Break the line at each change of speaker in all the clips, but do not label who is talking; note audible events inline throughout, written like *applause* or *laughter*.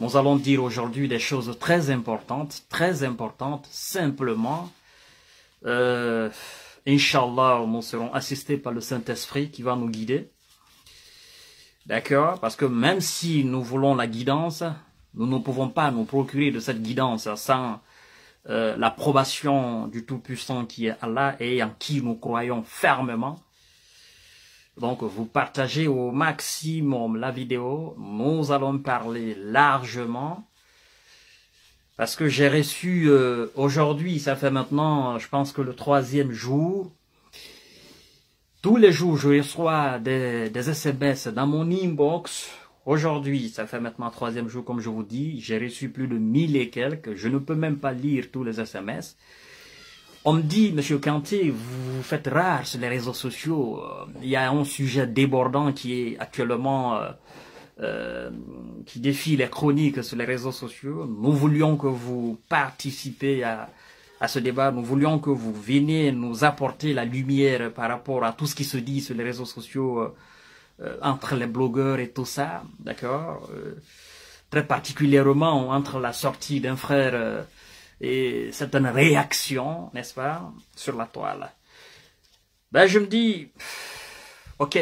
Nous allons dire aujourd'hui des choses très importantes, très importantes, simplement. Euh, Inch'Allah, nous serons assistés par le Saint-Esprit qui va nous guider. D'accord Parce que même si nous voulons la guidance, nous ne pouvons pas nous procurer de cette guidance sans euh, l'approbation du Tout-Puissant qui est Allah et en qui nous croyons fermement. Donc, vous partagez au maximum la vidéo. Nous allons parler largement. Parce que j'ai reçu euh, aujourd'hui, ça fait maintenant, je pense que le troisième jour. Tous les jours, je reçois des, SMS dans mon inbox. Aujourd'hui, ça fait maintenant troisième jour, comme je vous dis, j'ai reçu plus de mille et quelques. Je ne peux même pas lire tous les SMS. On me dit, Monsieur Kanté, vous faites rare sur les réseaux sociaux. Euh, il y a un sujet débordant qui est actuellement euh, euh, qui défie les chroniques sur les réseaux sociaux. Nous voulions que vous participiez à, ce débat. Nous voulions que vous veniez nous apporter la lumière par rapport à tout ce qui se dit sur les réseaux sociaux entre les blogueurs et tout ça, d'accord Très particulièrement entre la sortie d'un frère et certaines réaction, n'est-ce pas, sur la toile. Ben, je me dis, ok,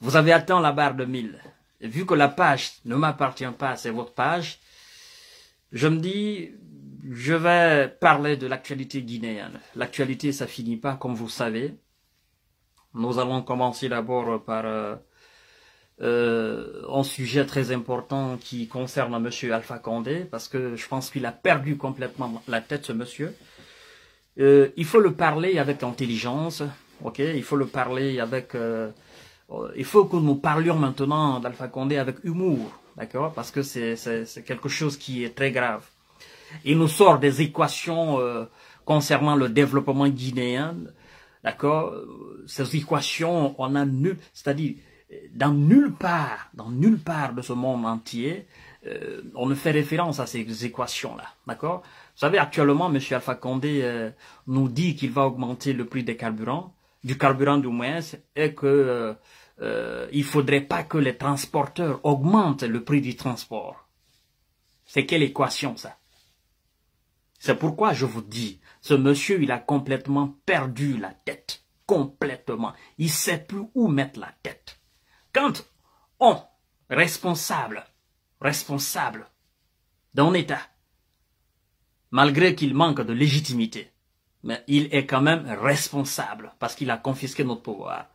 vous avez atteint la barre de 1000. vu que la page ne m'appartient pas, c'est votre page, je me dis, je vais parler de l'actualité guinéenne. L'actualité, ça finit pas, comme vous savez. Nous allons commencer d'abord par euh, euh, un sujet très important qui concerne M. Alpha Condé, parce que je pense qu'il a perdu complètement la tête, ce monsieur. Euh, il faut le parler avec intelligence, ok Il faut le parler avec... Euh, il faut que nous parlions maintenant d'Alpha Condé avec humour, d'accord Parce que c'est quelque chose qui est très grave. Il nous sort des équations concernant le développement guinéen, d'accord Ces équations, on a nul... C'est-à-dire, dans nulle part, dans nulle part de ce monde entier, euh, on ne fait référence à ces équations-là, d'accord Vous savez, actuellement, M. Alpha Condé euh, nous dit qu'il va augmenter le prix des carburants, du carburant du moins, et que euh, euh il faudrait pas que les transporteurs augmentent le prix du transport. C'est quelle équation ça C'est pourquoi je vous dis, ce monsieur, il a complètement perdu la tête, complètement. Il sait plus où mettre la tête. Quand on, responsable, responsable d'un État, malgré qu'il manque de légitimité, mais il est quand même responsable parce qu'il a confisqué notre pouvoir,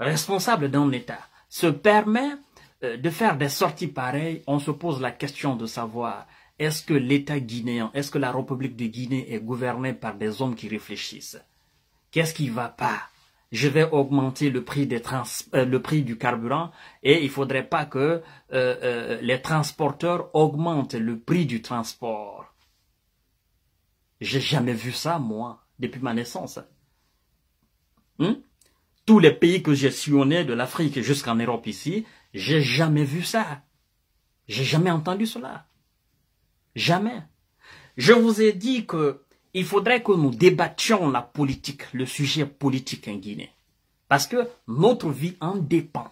responsable d'un État, se permet euh, de faire des sorties pareilles, on se pose la question de savoir est-ce que l'État guinéen, est-ce que la République de Guinée est gouvernée par des hommes qui réfléchissent Qu'est-ce qui va pas je vais augmenter le prix, des euh, le prix du carburant et il faudrait pas que euh, euh, les transporteurs augmentent le prix du transport. J'ai jamais vu ça, moi, depuis ma naissance. Hmm? Tous les pays que j'ai sillonnés, de l'Afrique jusqu'en Europe ici, j'ai jamais vu ça. J'ai jamais entendu cela. Jamais. Je vous ai dit que il faudrait que nous débattions la politique, le sujet politique en Guinée. Parce que notre vie en dépend.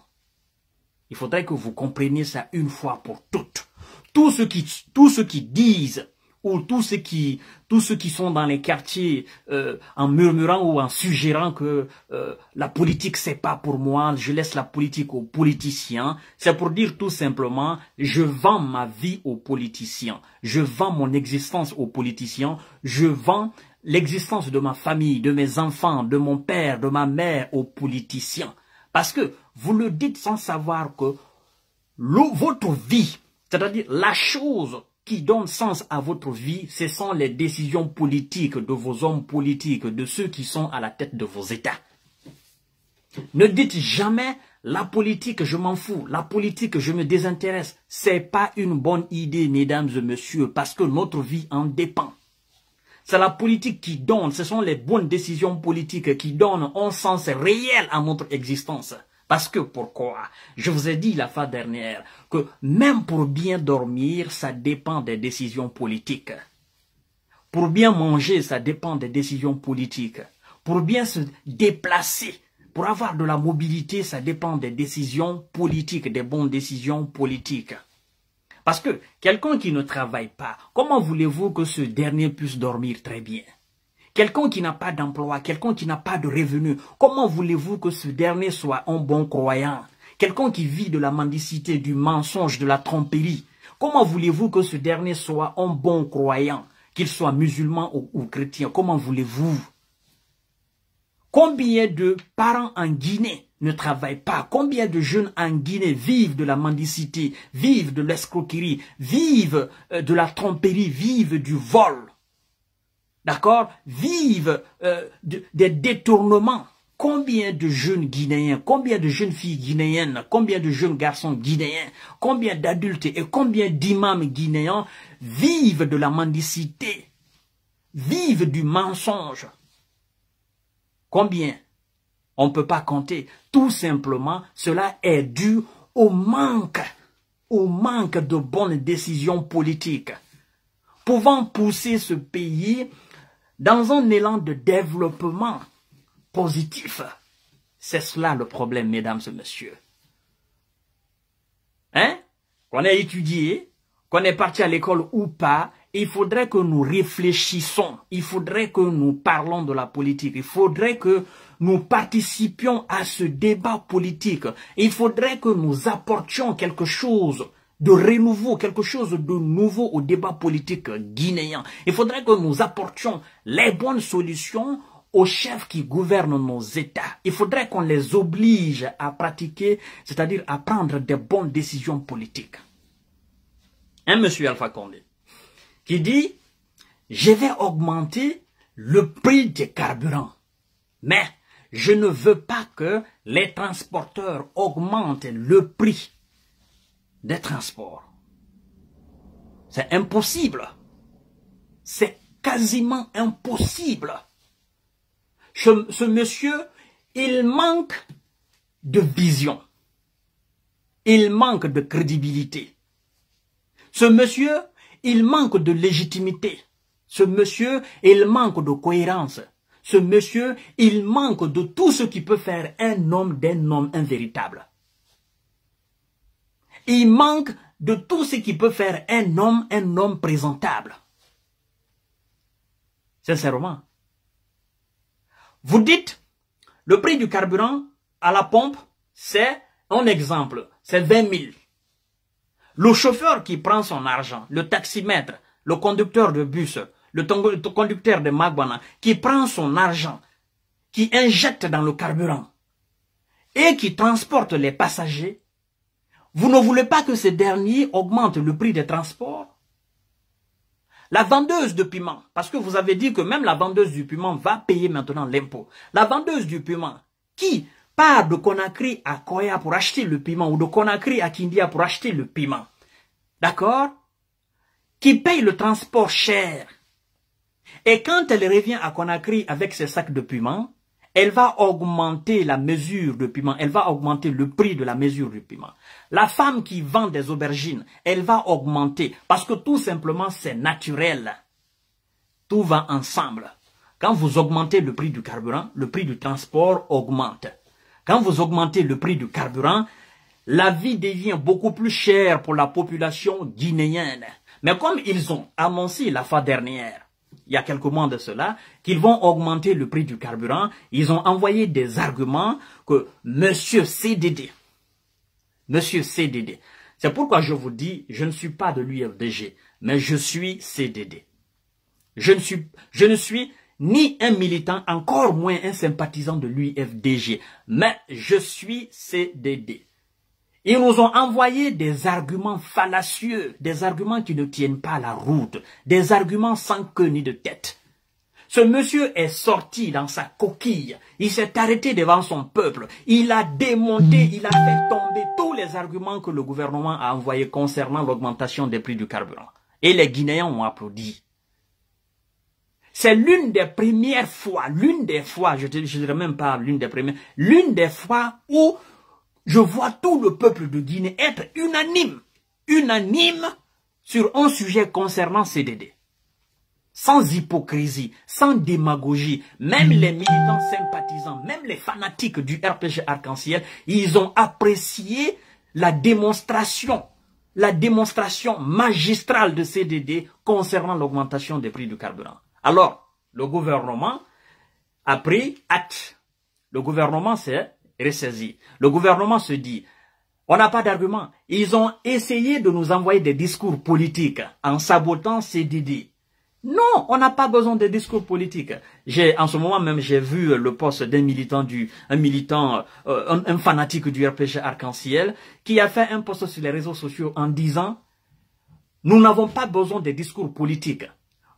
Il faudrait que vous compreniez ça une fois pour toutes. Tout ce qui, tous qui disent ou tous ceux qui, tous ceux qui sont dans les quartiers euh, en murmurant ou en suggérant que euh, la politique c'est pas pour moi, je laisse la politique aux politiciens, c'est pour dire tout simplement je vends ma vie aux politiciens, je vends mon existence aux politiciens, je vends l'existence de ma famille, de mes enfants, de mon père, de ma mère aux politiciens. Parce que vous le dites sans savoir que votre vie, c'est-à-dire la chose qui donne sens à votre vie, ce sont les décisions politiques de vos hommes politiques, de ceux qui sont à la tête de vos États. Ne dites jamais la politique, je m'en fous. La politique, je me désintéresse. C'est pas une bonne idée, mesdames et messieurs, parce que notre vie en dépend. C'est la politique qui donne, ce sont les bonnes décisions politiques qui donnent un sens réel à notre existence. Parce que pourquoi Je vous ai dit la fin dernière que même pour bien dormir, ça dépend des décisions politiques. Pour bien manger, ça dépend des décisions politiques. Pour bien se déplacer, pour avoir de la mobilité, ça dépend des décisions politiques, des bonnes décisions politiques. Parce que quelqu'un qui ne travaille pas, comment voulez-vous que ce dernier puisse dormir très bien Quelqu'un qui n'a pas d'emploi, quelqu'un qui n'a pas de revenu, comment voulez-vous que ce dernier soit un bon croyant Quelqu'un qui vit de la mendicité, du mensonge, de la tromperie, comment voulez-vous que ce dernier soit un bon croyant Qu'il soit musulman ou, ou chrétien, comment voulez-vous Combien de parents en Guinée ne travaillent pas Combien de jeunes en Guinée vivent de la mendicité, vivent de l'escroquerie, vivent euh, de la tromperie, vivent du vol d'accord, vivent euh, des détournements. Combien de jeunes guinéens, combien de jeunes filles guinéennes, combien de jeunes garçons guinéens, combien d'adultes et combien d'imams guinéens vivent de la mendicité, vivent du mensonge. Combien On ne peut pas compter. Tout simplement, cela est dû au manque, au manque de bonnes décisions politiques pouvant pousser ce pays dans un élan de développement positif. C'est cela le problème, mesdames et messieurs. Hein Qu'on ait étudié, qu'on ait parti à l'école ou pas, il faudrait que nous réfléchissons, il faudrait que nous parlons de la politique, il faudrait que nous participions à ce débat politique, il faudrait que nous apportions quelque chose de renouveau, quelque chose de nouveau au débat politique guinéen. Il faudrait que nous apportions les bonnes solutions aux chefs qui gouvernent nos États. Il faudrait qu'on les oblige à pratiquer, c'est-à-dire à prendre des bonnes décisions politiques. Un hein, monsieur Alpha Condé qui dit « Je vais augmenter le prix des carburants, mais je ne veux pas que les transporteurs augmentent le prix des transports. C'est impossible. C'est quasiment impossible. Ce, monsieur, il manque de vision. Il manque de crédibilité. Ce monsieur, il manque de légitimité. Ce monsieur, il manque de cohérence. Ce monsieur, il manque de tout ce qui peut faire un homme d'un homme, invéritable. Il manque de tout ce qui peut faire un homme, un homme présentable. Sincèrement. Vous dites, le prix du carburant à la pompe, c'est, un exemple, c'est 20 000. Le chauffeur qui prend son argent, le taximètre, le conducteur de bus, le, conducteur de Magbana, qui prend son argent, qui injecte dans le carburant et qui transporte les passagers, vous ne voulez pas que ces derniers augmentent le prix des transports la vendeuse de piment, parce que vous avez dit que même la vendeuse du piment va payer maintenant l'impôt. La vendeuse du piment, qui part de Conakry à Koya pour acheter le piment, ou de Conakry à Kindia pour acheter le piment, d'accord Qui paye le transport cher. Et quand elle revient à Conakry avec ses sacs de piment, elle va augmenter la mesure de piment, elle va augmenter le prix de la mesure du piment. La femme qui vend des aubergines, elle va augmenter parce que tout simplement c'est naturel. Tout va ensemble. Quand vous augmentez le prix du carburant, le prix du transport augmente. Quand vous augmentez le prix du carburant, la vie devient beaucoup plus chère pour la population guinéenne. Mais comme ils ont annoncé la fois dernière il y a quelques mois de cela, qu'ils vont augmenter le prix du carburant. Ils ont envoyé des arguments que Monsieur CDD, Monsieur CDD, c'est pourquoi je vous dis, je ne suis pas de l'UFDG, mais je suis CDD. Je ne suis, je ne suis ni un militant, encore moins un sympathisant de l'UFDG, mais je suis CDD. Ils nous ont envoyé des arguments fallacieux, des arguments qui ne tiennent pas la route, des arguments sans queue ni de tête. Ce monsieur est sorti dans sa coquille, il s'est arrêté devant son peuple, il a démonté, il a fait tomber tous les arguments que le gouvernement a envoyés concernant l'augmentation des prix du carburant. Et les Guinéens ont applaudi. C'est l'une des premières fois, l'une des fois, je ne dirais même pas l'une des premières, l'une des fois où je vois tout le peuple de Guinée être unanime, unanime sur un sujet concernant CDD. Sans hypocrisie, sans démagogie, même les militants sympathisants, même les fanatiques du RPG Arc-en-Ciel, ils ont apprécié la démonstration, la démonstration magistrale de CDD concernant l'augmentation des prix du carburant. Alors, le gouvernement a pris acte. Le gouvernement c'est ressaisi. Le gouvernement se dit, on n'a pas d'argument. Ils ont essayé de nous envoyer des discours politiques en sabotant ces Didi. Non, on n'a pas besoin de discours politiques. J'ai, en ce moment même, j'ai vu le poste d'un militant du, un militant, euh, un, fanatique du RPG Arc-en-Ciel, qui a fait un poste sur les réseaux sociaux en disant, nous n'avons pas besoin de discours politiques.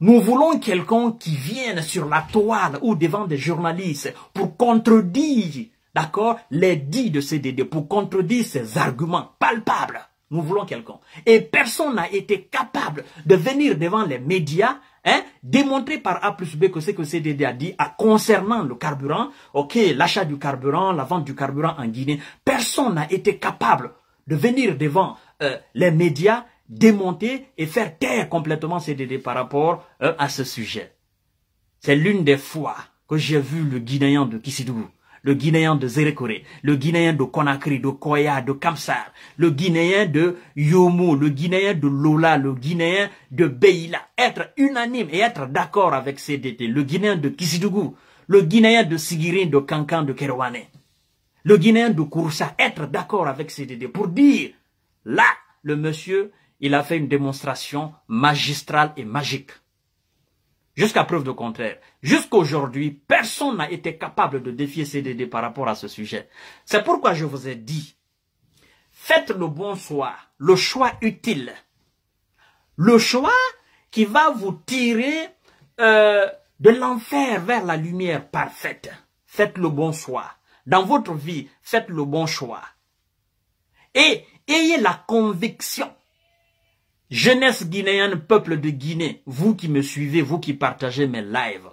Nous voulons quelqu'un qui vienne sur la toile ou devant des journalistes pour contredire d'accord, les dits de CDD pour contredire ces arguments palpables. Nous voulons quelqu'un. Et personne n'a été capable de venir devant les médias Hein, démontrer par A plus B que ce que CDD a dit à, concernant le carburant, ok, l'achat du carburant, la vente du carburant en Guinée, personne n'a été capable de venir devant euh, les médias démonter et faire taire complètement CDD par rapport euh, à ce sujet. C'est l'une des fois que j'ai vu le Guinéen de Kissidougou le Guinéen de Zérékoré, le Guinéen de Conakry, de Koya, de Kamsar, le Guinéen de Yomo, le Guinéen de Lola, le Guinéen de Beila, être unanime et être d'accord avec CDT, le Guinéen de Kisidougou, le Guinéen de Sigirin, de Kankan, de Kerouane, le Guinéen de Kouroussa, être d'accord avec CDT pour dire, là, le monsieur, il a fait une démonstration magistrale et magique. Jusqu'à preuve de contraire. Jusqu'aujourd'hui, personne n'a été capable de défier CDD par rapport à ce sujet. C'est pourquoi je vous ai dit, faites le bon choix, le choix utile. Le choix qui va vous tirer euh, de l'enfer vers la lumière parfaite. Faites le bon choix. Dans votre vie, faites le bon choix. Et ayez la conviction Jeunesse guinéenne, peuple de Guinée, vous qui me suivez, vous qui partagez mes lives,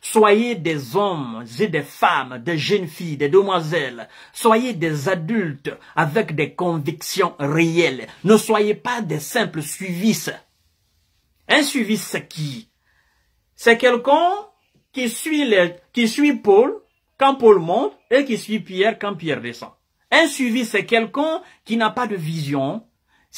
soyez des hommes et des femmes, des jeunes filles, des demoiselles, soyez des adultes avec des convictions réelles. Ne soyez pas des simples suivis. Un suivi, c'est qui C'est quelqu'un qui suit, qui suit Paul quand Paul monte et qui suit Pierre quand Pierre descend. Un suivi, c'est quelqu'un qui n'a pas de vision,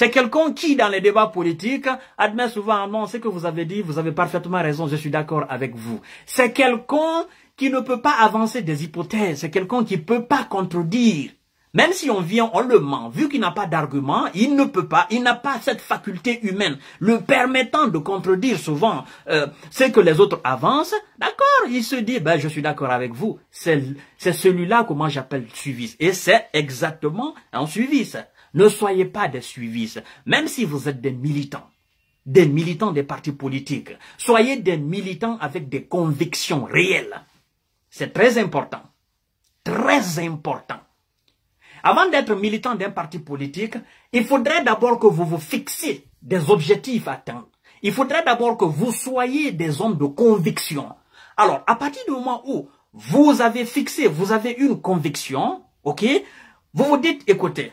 c'est quelqu'un qui, dans les débats politiques, admet souvent, non, ce que vous avez dit, vous avez parfaitement raison, je suis d'accord avec vous. C'est quelqu'un qui ne peut pas avancer des hypothèses, c'est quelqu'un qui ne peut pas contredire. Même si on vient, on le ment, vu qu'il n'a pas d'argument, il ne peut pas, il n'a pas cette faculté humaine le permettant de contredire souvent euh, ce que les autres avancent, d'accord, il se dit, ben, je suis d'accord avec vous, c'est celui-là comment j'appelle suivi. Et c'est exactement un suivi. Ne soyez pas des suivis. même si vous êtes des militants, des militants des partis politiques. Soyez des militants avec des convictions réelles. C'est très important. Très important. Avant d'être militant d'un parti politique, il faudrait d'abord que vous vous fixiez des objectifs à atteindre. Il faudrait d'abord que vous soyez des hommes de conviction. Alors, à partir du moment où vous avez fixé, vous avez une conviction, ok, vous vous dites, écoutez,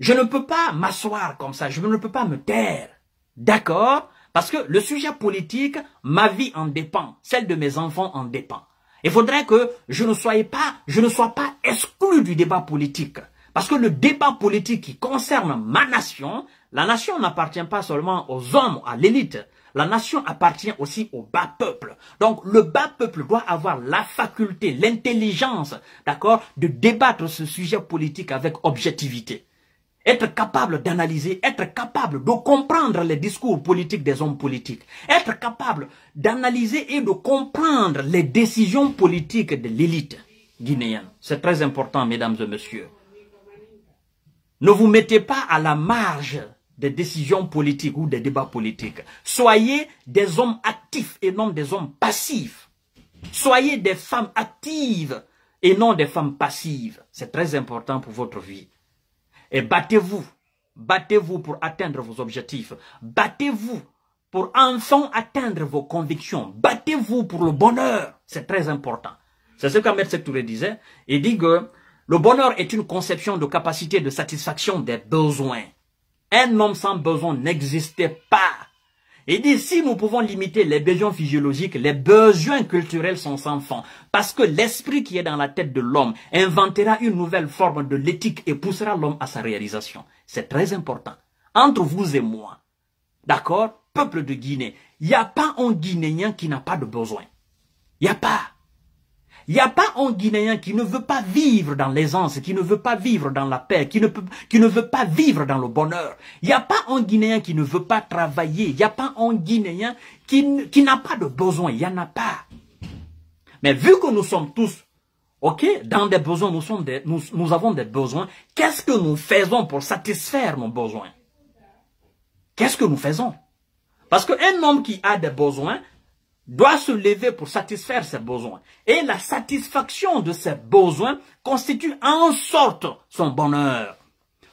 je ne peux pas m'asseoir comme ça, je ne peux pas me taire. D'accord Parce que le sujet politique, ma vie en dépend, celle de mes enfants en dépend. Il faudrait que je ne sois pas, je ne sois pas exclu du débat politique. Parce que le débat politique qui concerne ma nation, la nation n'appartient pas seulement aux hommes, à l'élite. La nation appartient aussi au bas peuple. Donc le bas peuple doit avoir la faculté, l'intelligence, d'accord, de débattre ce sujet politique avec objectivité être capable d'analyser, être capable de comprendre les discours politiques des hommes politiques, être capable d'analyser et de comprendre les décisions politiques de l'élite guinéenne. C'est très important, mesdames et messieurs. Ne vous mettez pas à la marge des décisions politiques ou des débats politiques. Soyez des hommes actifs et non des hommes passifs. Soyez des femmes actives et non des femmes passives. C'est très important pour votre vie. Et battez-vous. Battez-vous pour atteindre vos objectifs. Battez-vous pour enfin atteindre vos convictions. Battez-vous pour le bonheur. C'est très important. C'est ce qu'Ahmed Sektouré disait. Il dit que le bonheur est une conception de capacité de satisfaction des besoins. Un homme sans besoin n'existait pas. Et dit, si nous pouvons limiter les besoins physiologiques, les besoins culturels sont sans fond. parce que l'esprit qui est dans la tête de l'homme inventera une nouvelle forme de l'éthique et poussera l'homme à sa réalisation. C'est très important. Entre vous et moi, d'accord, peuple de Guinée, il n'y a pas un Guinéen qui n'a pas de besoin. Il n'y a pas. Il n'y a pas un Guinéen qui ne veut pas vivre dans l'aisance, qui ne veut pas vivre dans la paix, qui ne, qui ne veut pas vivre dans le bonheur. Il n'y a pas un Guinéen qui ne veut pas travailler. Il n'y a pas un Guinéen qui, n'a pas de besoin. Il n'y en a pas. Mais vu que nous sommes tous, ok, dans des besoins, nous, sommes des, nous, nous avons des besoins, qu'est-ce que nous faisons pour satisfaire nos besoins Qu'est-ce que nous faisons Parce qu'un homme qui a des besoins, doit se lever pour satisfaire ses besoins. Et la satisfaction de ses besoins constitue en sorte son bonheur.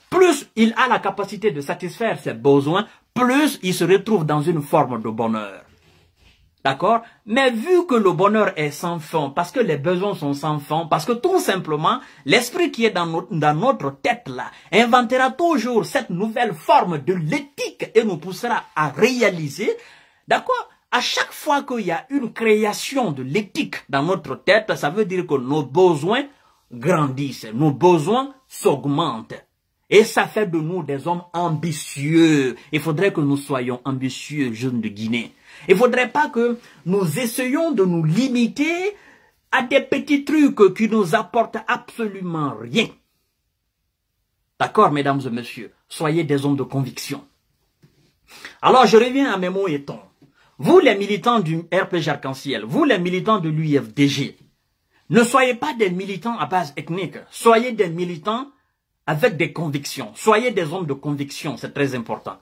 Plus il a la capacité de satisfaire ses besoins, plus il se retrouve dans une forme de bonheur. D'accord Mais vu que le bonheur est sans fond, parce que les besoins sont sans fond, parce que tout simplement, l'esprit qui est dans notre, tête là, inventera toujours cette nouvelle forme de l'éthique et nous poussera à réaliser, d'accord à chaque fois qu'il y a une création de l'éthique dans notre tête, ça veut dire que nos besoins grandissent, nos besoins s'augmentent. Et ça fait de nous des hommes ambitieux. Il faudrait que nous soyons ambitieux, jeunes de Guinée. Il faudrait pas que nous essayions de nous limiter à des petits trucs qui nous apportent absolument rien. D'accord, mesdames et messieurs, soyez des hommes de conviction. Alors je reviens à mes mots et tons. Vous, les militants du RPG Arc-en-Ciel, vous, les militants de l'UFDG, ne soyez pas des militants à base ethnique. Soyez des militants avec des convictions. Soyez des hommes de conviction, c'est très important.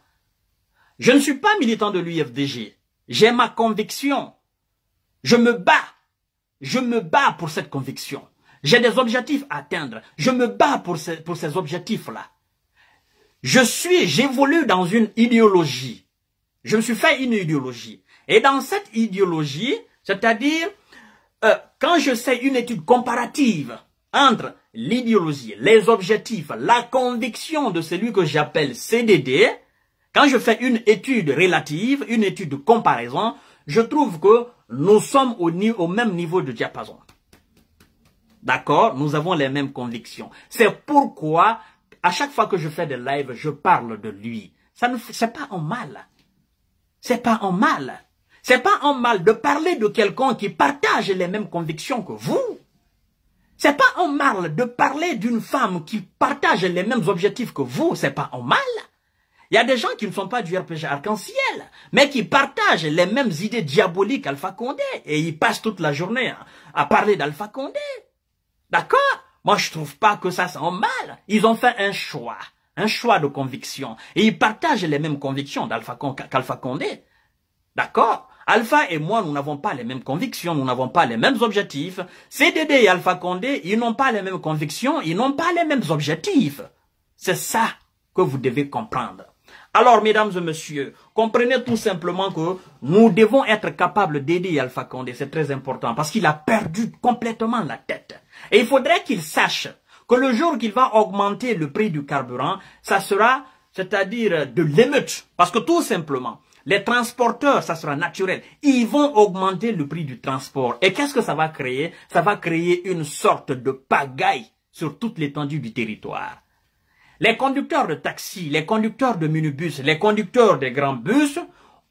Je ne suis pas militant de l'UFDG. J'ai ma conviction. Je me bats. Je me bats pour cette conviction. J'ai des objectifs à atteindre. Je me bats pour ces, pour ces objectifs-là. Je suis, j'évolue dans une idéologie. Je me suis fait une idéologie. Et dans cette idéologie, c'est-à-dire, euh, quand je fais une étude comparative entre l'idéologie, les objectifs, la conviction de celui que j'appelle CDD, quand je fais une étude relative, une étude de comparaison, je trouve que nous sommes au, au même niveau de diapason. D'accord Nous avons les mêmes convictions. C'est pourquoi, à chaque fois que je fais des lives, je parle de lui. Ça ne c'est pas en mal. C'est pas en mal. C'est pas en mal de parler de quelqu'un qui partage les mêmes convictions que vous. C'est pas en mal de parler d'une femme qui partage les mêmes objectifs que vous. C'est pas en mal. Il y a des gens qui ne sont pas du RPG arc-en-ciel, mais qui partagent les mêmes idées diaboliques qu'Alpha Condé. Et ils passent toute la journée à, parler d'Alpha Condé. D'accord Moi, je trouve pas que ça c'est en mal. Ils ont fait un choix. Un choix de conviction. Et ils partagent les mêmes convictions qu'Alpha Condé. D'accord Alpha et moi, nous n'avons pas les mêmes convictions, nous n'avons pas les mêmes objectifs. CDD et Alpha Condé, ils n'ont pas les mêmes convictions, ils n'ont pas les mêmes objectifs. C'est ça que vous devez comprendre. Alors, mesdames et messieurs, comprenez tout simplement que nous devons être capables d'aider Alpha Condé. C'est très important parce qu'il a perdu complètement la tête. Et il faudrait qu'il sache que le jour qu'il va augmenter le prix du carburant, ça sera, c'est-à-dire de l'émeute. Parce que tout simplement, les transporteurs, ça sera naturel. Ils vont augmenter le prix du transport. Et qu'est-ce que ça va créer Ça va créer une sorte de pagaille sur toute l'étendue du territoire. Les conducteurs de taxi, les conducteurs de minibus, les conducteurs des grands bus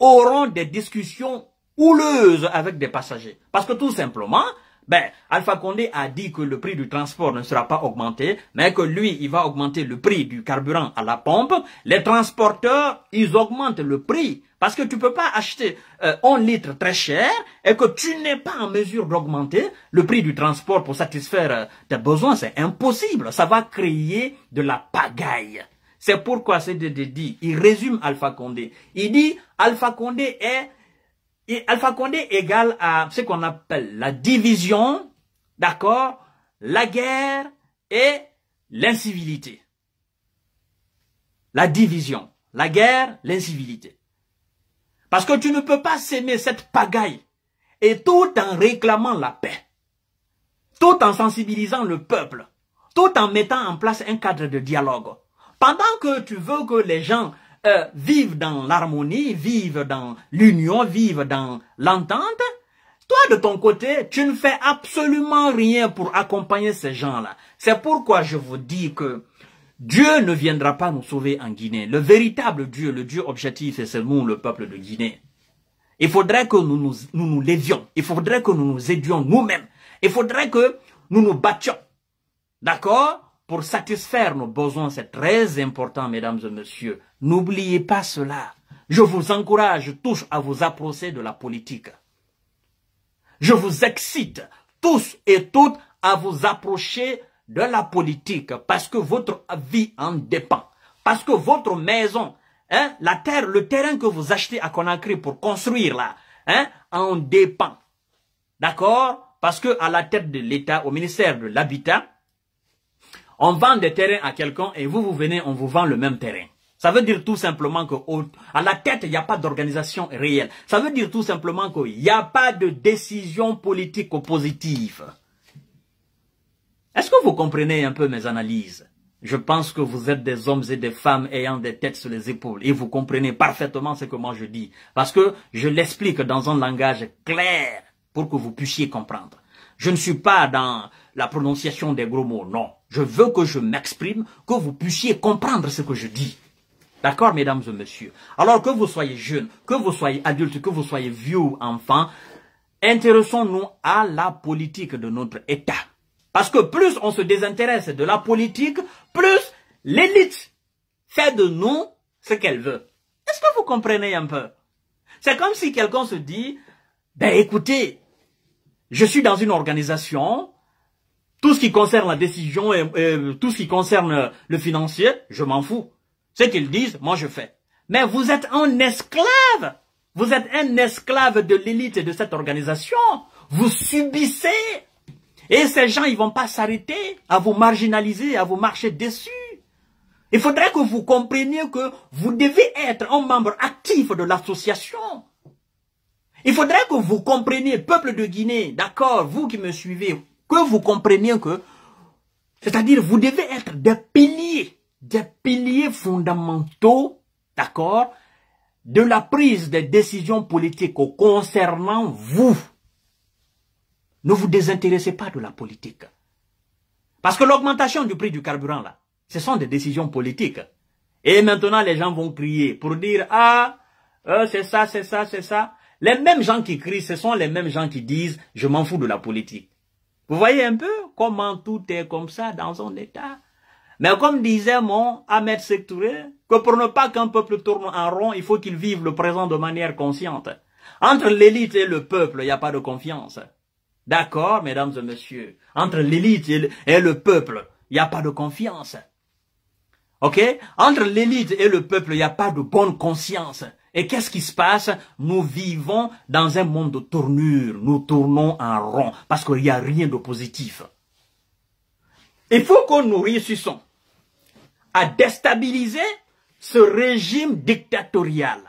auront des discussions houleuses avec des passagers. Parce que tout simplement, ben, Alpha Condé a dit que le prix du transport ne sera pas augmenté, mais que lui, il va augmenter le prix du carburant à la pompe. Les transporteurs, ils augmentent le prix. Parce que tu peux pas acheter euh, un litre très cher et que tu n'es pas en mesure d'augmenter le prix du transport pour satisfaire euh, tes besoins. C'est impossible. Ça va créer de la pagaille. C'est pourquoi CDD dit, il résume Alpha Condé. Il dit, Alpha Condé est et Alpha Condé égale à ce qu'on appelle la division, d'accord, la guerre et l'incivilité. La division, la guerre, l'incivilité. Parce que tu ne peux pas s'aimer cette pagaille et tout en réclamant la paix, tout en sensibilisant le peuple, tout en mettant en place un cadre de dialogue. Pendant que tu veux que les gens euh, vivent dans l'harmonie, vivent dans l'union, vivent dans l'entente, toi de ton côté, tu ne fais absolument rien pour accompagner ces gens-là. C'est pourquoi je vous dis que Dieu ne viendra pas nous sauver en Guinée. Le véritable Dieu, le Dieu objectif, c'est seulement le peuple de Guinée. Il faudrait que nous nous, nous, nous Il faudrait que nous nous aidions nous-mêmes. Il faudrait que nous nous battions. D'accord Pour satisfaire nos besoins, c'est très important, mesdames et messieurs. N'oubliez pas cela. Je vous encourage tous à vous approcher de la politique. Je vous excite tous et toutes à vous approcher de la politique parce que votre vie en dépend. Parce que votre maison, hein, la terre, le terrain que vous achetez à Conakry pour construire là, hein, en dépend. D'accord Parce que à la tête de l'État, au ministère de l'Habitat, on vend des terrains à quelqu'un et vous, vous venez, on vous vend le même terrain. Ça veut dire tout simplement que à la tête, il n'y a pas d'organisation réelle. Ça veut dire tout simplement qu'il n'y a pas de décision politique positive. Est-ce que vous comprenez un peu mes analyses Je pense que vous êtes des hommes et des femmes ayant des têtes sur les épaules et vous comprenez parfaitement ce que moi je dis. Parce que je l'explique dans un langage clair pour que vous puissiez comprendre. Je ne suis pas dans la prononciation des gros mots, non. Je veux que je m'exprime, que vous puissiez comprendre ce que je dis. D'accord, mesdames et messieurs Alors que vous soyez jeunes, que vous soyez adulte, que vous soyez vieux ou enfant, intéressons-nous à la politique de notre État. Parce que plus on se désintéresse de la politique, plus l'élite fait de nous ce qu'elle veut. Est-ce que vous comprenez un peu C'est comme si quelqu'un se dit, ben écoutez, je suis dans une organisation, tout ce qui concerne la décision et tout ce qui concerne le financier, je m'en fous. Ce qu'ils disent, moi je fais. Mais vous êtes un esclave. Vous êtes un esclave de l'élite de cette organisation. Vous subissez. Et ces gens, ils vont pas s'arrêter à vous marginaliser, à vous marcher dessus. Il faudrait que vous compreniez que vous devez être un membre actif de l'association. Il faudrait que vous compreniez, peuple de Guinée, d'accord, vous qui me suivez, que vous compreniez que, c'est-à-dire, vous devez être des piliers des piliers fondamentaux, d'accord, de la prise des décisions politiques concernant vous. Ne vous désintéressez pas de la politique. Parce que l'augmentation du prix du carburant, là, ce sont des décisions politiques. Et maintenant, les gens vont crier pour dire, ah, euh, c'est ça, c'est ça, c'est ça. Les mêmes gens qui crient, ce sont les mêmes gens qui disent, je m'en fous de la politique. Vous voyez un peu comment tout est comme ça dans un état. Mais comme disait mon Ahmed Sektouré, que pour ne pas qu'un peuple tourne en rond, il faut qu'il vive le présent de manière consciente. Entre l'élite et le peuple, il n'y a pas de confiance. D'accord, mesdames et messieurs. Entre l'élite et le peuple, il n'y a pas de confiance. OK Entre l'élite et le peuple, il n'y a pas de bonne conscience. Et qu'est-ce qui se passe Nous vivons dans un monde de tournure. Nous tournons en rond parce qu'il n'y a rien de positif. Il faut que nous réussissons à déstabiliser ce régime dictatorial.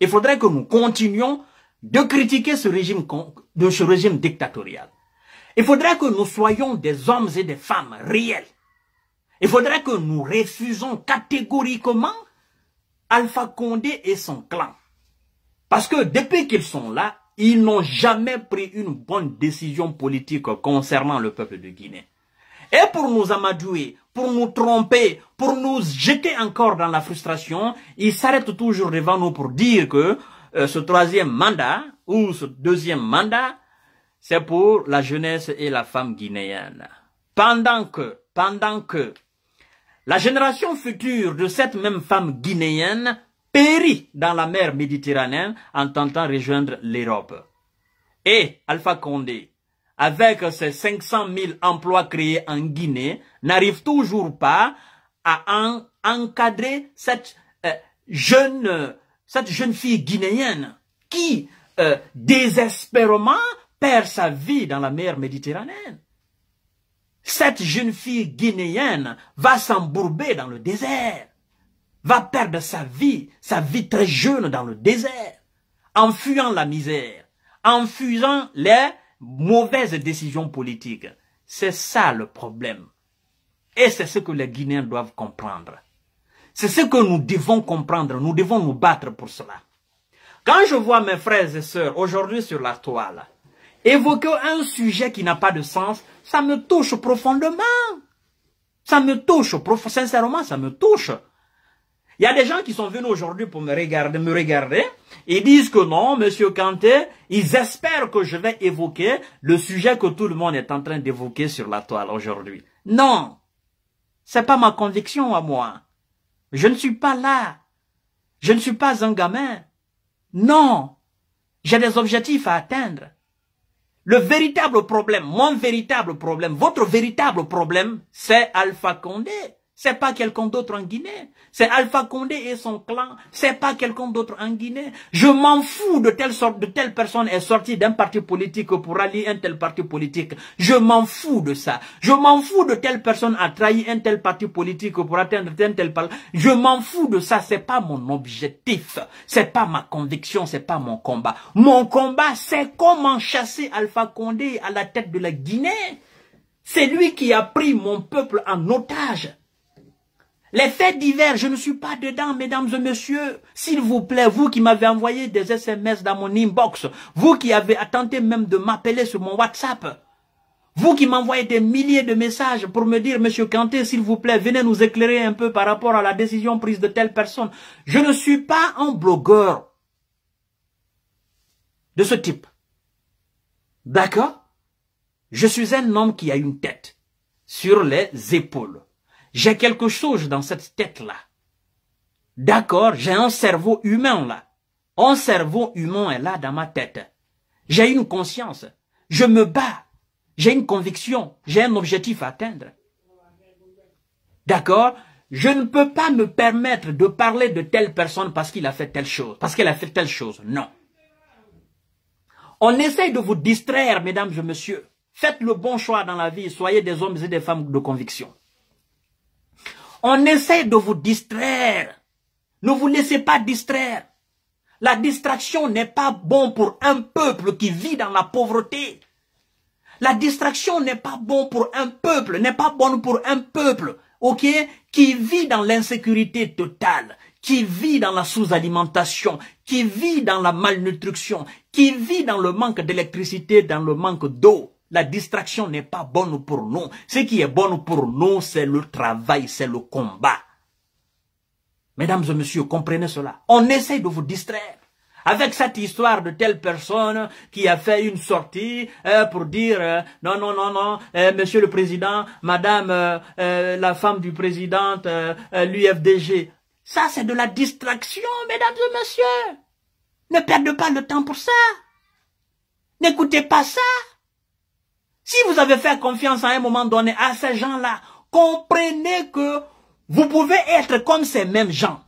Il faudrait que nous continuions de critiquer ce régime, ce régime dictatorial. Il faudrait que nous soyons des hommes et des femmes réels. Il faudrait que nous refusions catégoriquement Alpha Condé et son clan. Parce que depuis qu'ils sont là, ils n'ont jamais pris une bonne décision politique concernant le peuple de Guinée et pour nous amadouer, pour nous tromper, pour nous jeter encore dans la frustration, il s'arrête toujours devant nous pour dire que euh, ce troisième mandat ou ce deuxième mandat, c'est pour la jeunesse et la femme guinéenne. Pendant que, pendant que la génération future de cette même femme guinéenne périt dans la mer méditerranéenne en tentant rejoindre l'Europe. Et Alpha Condé, avec ses 500 000 emplois créés en Guinée, n'arrive toujours pas à encadrer cette euh, jeune, cette jeune fille guinéenne qui euh, désespérément perd sa vie dans la mer méditerranéenne. Cette jeune fille guinéenne va s'embourber dans le désert, va perdre sa vie, sa vie très jeune dans le désert, en fuyant la misère, en fuyant les Mauvaise décision politique. C'est ça le problème. Et c'est ce que les Guinéens doivent comprendre. C'est ce que nous devons comprendre. Nous devons nous battre pour cela. Quand je vois mes frères et sœurs aujourd'hui sur la toile, évoquer un sujet qui n'a pas de sens, ça me touche profondément. Ça me touche, sincèrement, ça me touche. Il y a des gens qui sont venus aujourd'hui pour me regarder, me regarder, ils disent que non, Monsieur Kanté, ils espèrent que je vais évoquer le sujet que tout le monde est en train d'évoquer sur la toile aujourd'hui. Non, c'est pas ma conviction à moi. Je ne suis pas là. Je ne suis pas un gamin. Non, j'ai des objectifs à atteindre. Le véritable problème, mon véritable problème, votre véritable problème, c'est Alpha Condé. C'est pas quelqu'un d'autre en Guinée. C'est Alpha Condé et son clan. C'est pas quelqu'un d'autre en Guinée. Je m'en fous de telle sorte, de telle personne est sortie d'un parti politique pour allier un tel parti politique. Je m'en fous de ça. Je m'en fous de telle personne a trahi un tel parti politique pour atteindre un tel parti. Je m'en fous de ça. C'est pas mon objectif. C'est pas ma conviction. C'est pas mon combat. Mon combat, c'est comment chasser Alpha Condé à la tête de la Guinée. C'est lui qui a pris mon peuple en otage. Les faits divers, je ne suis pas dedans, mesdames et messieurs. S'il vous plaît, vous qui m'avez envoyé des SMS dans mon inbox, vous qui avez tenté même de m'appeler sur mon WhatsApp, vous qui m'envoyez des milliers de messages pour me dire, Monsieur Kanté, s'il vous plaît, venez nous éclairer un peu par rapport à la décision prise de telle personne. Je ne suis pas un blogueur de ce type. D'accord Je suis un homme qui a une tête sur les épaules. J'ai quelque chose dans cette tête-là. D'accord, j'ai un cerveau humain là. Un cerveau humain est là dans ma tête. J'ai une conscience. Je me bats. J'ai une conviction. J'ai un objectif à atteindre. D'accord Je ne peux pas me permettre de parler de telle personne parce qu'il a fait telle chose, parce qu'elle a fait telle chose. Non. On essaye de vous distraire, mesdames et messieurs. Faites le bon choix dans la vie. Soyez des hommes et des femmes de conviction. On essaie de vous distraire. Ne vous laissez pas distraire. La distraction n'est pas bon pour un peuple qui vit dans la pauvreté. La distraction n'est pas bon pour un peuple, n'est pas bonne pour un peuple, ok, qui vit dans l'insécurité totale, qui vit dans la sous-alimentation, qui vit dans la malnutrition, qui vit dans le manque d'électricité, dans le manque d'eau. La distraction n'est pas bonne pour nous. Ce qui est bon pour nous, c'est le travail, c'est le combat. Mesdames et messieurs, comprenez cela. On essaye de vous distraire. Avec cette histoire de telle personne qui a fait une sortie euh, pour dire euh, non, non, non, non, euh, monsieur le président, madame la femme du président, l'UFDG. Ça, c'est de la distraction, mesdames et messieurs. Ne perdez pas le temps pour ça. N'écoutez pas ça. Si vous avez fait confiance à un moment donné à ces gens-là, comprenez que vous pouvez être comme ces mêmes gens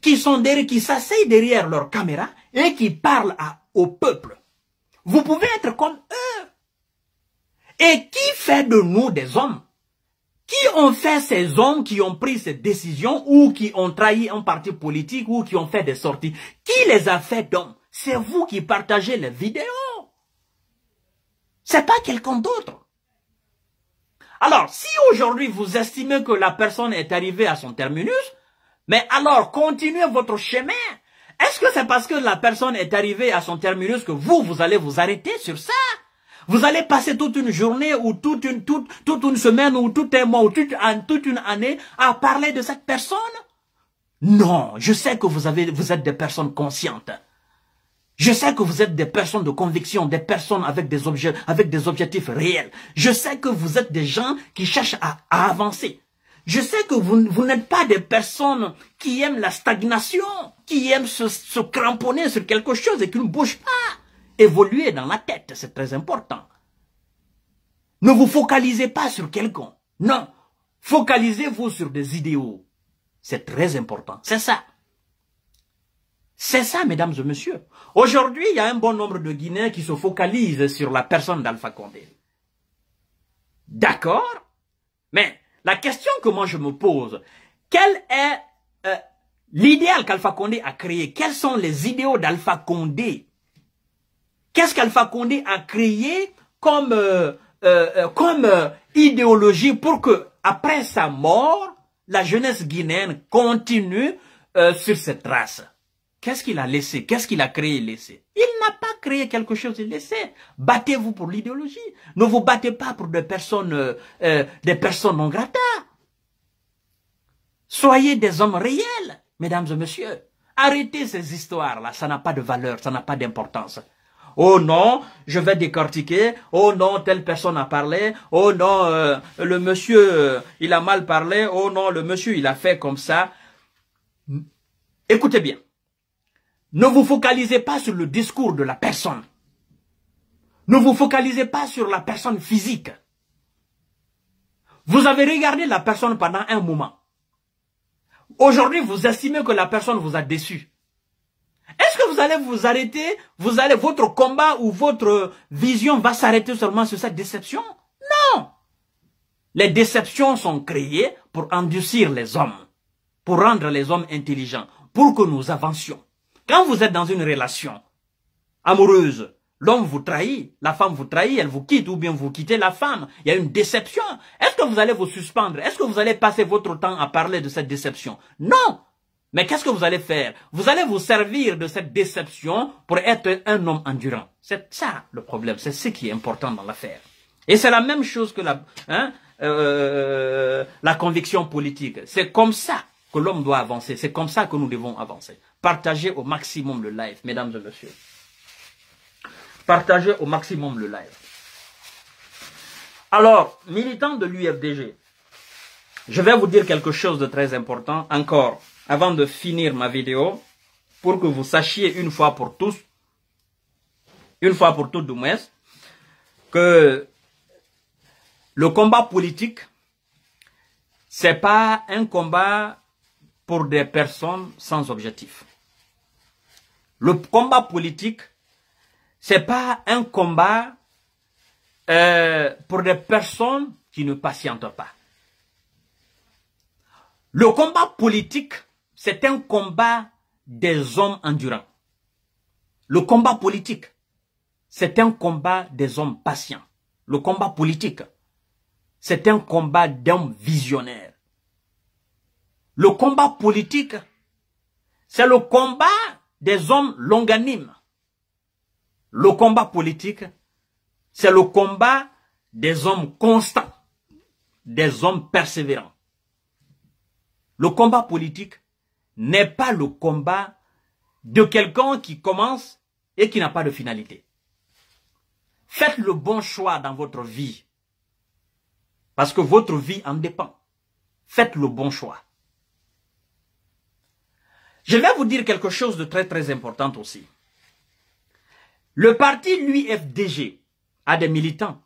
qui sont derrière, qui s'asseyent derrière leur caméra et qui parlent au peuple. Vous pouvez être comme eux. Et qui fait de nous des hommes Qui ont fait ces hommes qui ont pris ces décisions ou qui ont trahi un parti politique ou qui ont fait des sorties Qui les a fait donc? C'est vous qui partagez les vidéos. C'est pas quelqu'un d'autre. Alors, si aujourd'hui vous estimez que la personne est arrivée à son terminus, mais alors continuez votre chemin. Est-ce que c'est parce que la personne est arrivée à son terminus que vous, vous allez vous arrêter sur ça Vous allez passer toute une journée ou toute une, toute, toute une semaine ou tout un mois ou toute, toute une année à parler de cette personne Non, je sais que vous, avez, vous êtes des personnes conscientes. Je sais que vous êtes des personnes de conviction, des personnes avec des, avec des objectifs réels. Je sais que vous êtes des gens qui cherchent à, avancer. Je sais que vous, n'êtes pas des personnes qui aiment la stagnation, qui aiment se, se cramponner sur quelque chose et qui ne bougent pas. Évoluer dans la tête, c'est très important. Ne vous focalisez pas sur quelqu'un. Non, focalisez-vous sur des idéaux. C'est très important. C'est ça. C'est ça, mesdames et messieurs. Aujourd'hui, il y a un bon nombre de Guinéens qui se focalisent sur la personne d'Alpha Condé. D'accord Mais la question que moi je me pose, quel est euh, l'idéal qu'Alpha Condé a créé Quels sont les idéaux d'Alpha Condé Qu'est-ce qu'Alpha Condé a créé comme, euh, euh, comme idéologie pour que, après sa mort, la jeunesse guinéenne continue sur cette traces? Qu'est-ce qu'il a laissé Qu'est-ce qu'il a créé laissé Il n'a pas créé quelque chose et laissé. Battez-vous pour l'idéologie. Ne vous battez pas pour des personnes, euh, euh, des personnes non gratas. Soyez des hommes réels, mesdames et messieurs. Arrêtez ces histoires-là, ça n'a pas de valeur, ça n'a pas d'importance. Oh non, je vais décortiquer. Oh non, telle personne a parlé. Oh non, euh, le monsieur, il a mal parlé. Oh non, le monsieur, il a fait comme ça. Écoutez bien. Ne vous focalisez pas sur le discours de la personne. Ne vous focalisez pas sur la personne physique. Vous avez regardé la personne pendant un moment. Aujourd'hui, vous estimez que la personne vous a déçu. Est-ce que vous allez vous arrêter Vous allez votre combat ou votre vision va s'arrêter seulement sur cette déception Non. Les déceptions sont créées pour endurcir les hommes, pour rendre les hommes intelligents, pour que nous avancions. Quand vous êtes dans une relation amoureuse, l'homme vous trahit, la femme vous trahit, elle vous quitte ou bien vous quittez la femme. Il y a une déception. Est-ce que vous allez vous suspendre Est-ce que vous allez passer votre temps à parler de cette déception Non mais qu'est-ce que vous allez faire Vous allez vous servir de cette déception pour être un homme endurant. C'est ça le problème, c'est ce qui est important dans l'affaire. Et c'est la même chose que la, hein, euh, la conviction politique. C'est comme ça que l'homme doit avancer. C'est comme ça que nous devons avancer. Partagez au maximum le live, mesdames et messieurs. Partagez au maximum le live. Alors, militants de l'UFDG, je vais vous dire quelque chose de très important encore avant de finir ma vidéo pour que vous sachiez une fois pour tous, une fois pour toutes du moins, que le combat politique, c'est pas un combat pour des personnes sans objectif. Le combat politique, c'est pas un combat euh, pour des personnes qui ne patientent pas. Le combat politique, c'est un combat des hommes endurants. Le combat politique, c'est un combat des hommes patients. Le combat politique, c'est un combat d'hommes visionnaires. Le combat politique, c'est le combat des hommes longanimes. Le combat politique, c'est le combat des hommes constants, des hommes persévérants. Le combat politique n'est pas le combat de quelqu'un qui commence et qui n'a pas de finalité. Faites le bon choix dans votre vie, parce que votre vie en dépend. Faites le bon choix. Je vais vous dire quelque chose de très très important aussi. Le parti, LUFDG a des militants,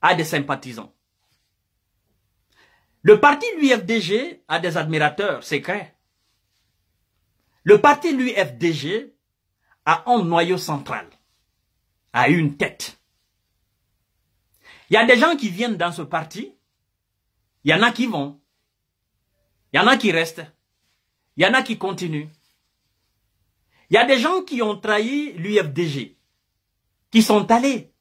a des sympathisants. Le parti, LUFDG a des admirateurs secrets. Le parti, LUFDG a un noyau central, a une tête. Il y a des gens qui viennent dans ce parti, il y en a qui vont, il y en a qui restent. Il y en a qui continuent. Il y a des gens qui ont trahi l'UFDG, qui sont allés,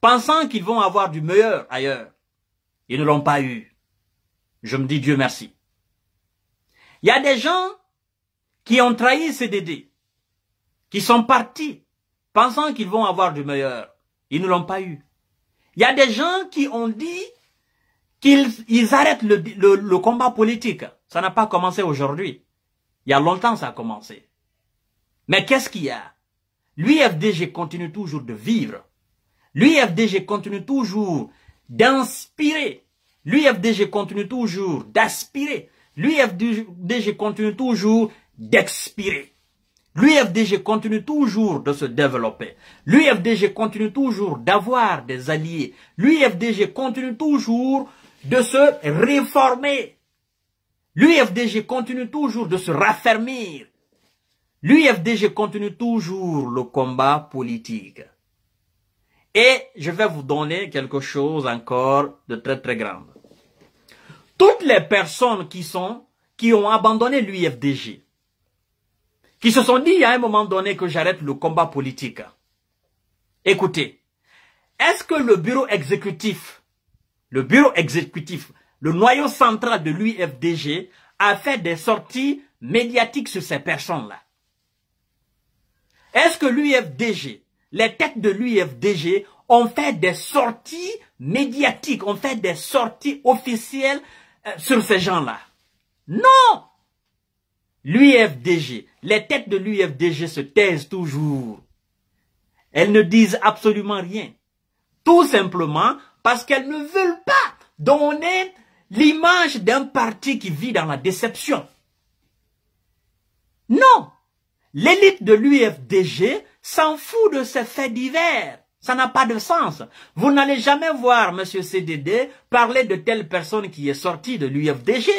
pensant qu'ils vont avoir du meilleur ailleurs. Ils ne l'ont pas eu. Je me dis Dieu merci. Il y a des gens qui ont trahi CDD, qui sont partis, pensant qu'ils vont avoir du meilleur. Ils ne l'ont pas eu. Il y a des gens qui ont dit qu'ils ils arrêtent le, le, le combat politique. Ça n'a pas commencé aujourd'hui. Il y a longtemps ça a commencé. Mais qu'est-ce qu'il y a L'UFDG continue toujours de vivre. L'UFDG continue toujours d'inspirer. L'UFDG continue toujours d'aspirer. L'UFDG continue toujours d'expirer. L'UFDG continue toujours de se développer. L'UFDG continue toujours d'avoir des alliés. L'UFDG continue toujours de se réformer. L'UFDG continue toujours de se raffermir. L'UFDG continue toujours le combat politique. Et je vais vous donner quelque chose encore de très très grand. Toutes les personnes qui sont, qui ont abandonné l'UFDG, qui se sont dit à un moment donné que j'arrête le combat politique. Écoutez, est-ce que le bureau exécutif le bureau exécutif, le noyau central de l'UFDG, a fait des sorties médiatiques sur ces personnes-là. Est-ce que l'UFDG, les têtes de l'UFDG ont fait des sorties médiatiques, ont fait des sorties officielles euh, sur ces gens-là Non L'UFDG, les têtes de l'UFDG se taisent toujours. Elles ne disent absolument rien. Tout simplement parce qu'elles ne veulent pas donner l'image d'un parti qui vit dans la déception. Non, l'élite de l'UFDG s'en fout de ces faits divers. Ça n'a pas de sens. Vous n'allez jamais voir Monsieur CDD parler de telle personne qui est sortie de l'UFDG.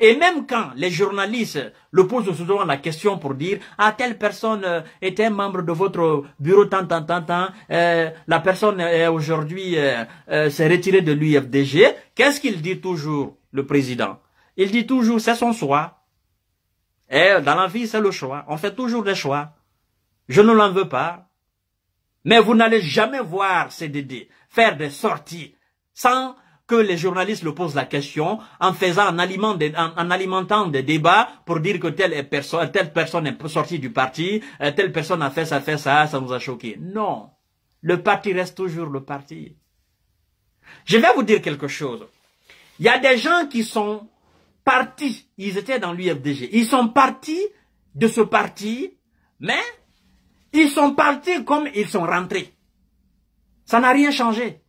Et même quand les journalistes le posent souvent la question pour dire ah telle personne euh, était membre de votre bureau tant tant tant tant, euh, la personne aujourd'hui euh, s'est retirée de l'UFDG, qu'est-ce qu'il dit toujours le président Il dit toujours c'est son choix. dans la vie c'est le choix. On fait toujours des choix. Je ne l'en veux pas. Mais vous n'allez jamais voir CDD faire des sorties sans que les journalistes le posent la question en faisant, en, alimentant des débats pour dire que telle, telle personne est sortie du parti, euh, telle personne a fait ça, fait ça, ça nous a choqué. Non. Le parti reste toujours le parti. Je vais vous dire quelque chose. Il y a des gens qui sont partis, ils étaient dans l'UFDG, ils sont partis de ce parti, mais ils sont partis comme ils sont rentrés. Ça n'a rien changé.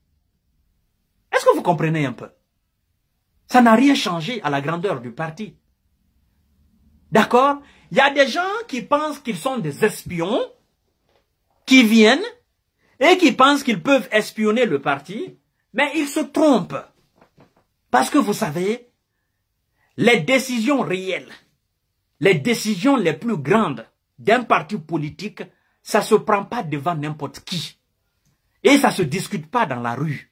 Est-ce que vous comprenez un peu Ça n'a rien changé à la grandeur du parti. D'accord Il y a des gens qui pensent qu'ils sont des espions, qui viennent et qui pensent qu'ils peuvent espionner le parti, mais ils se trompent. Parce que vous savez, les décisions réelles, les décisions les plus grandes d'un parti politique, ça se prend pas devant n'importe qui. Et ça se discute pas dans la rue.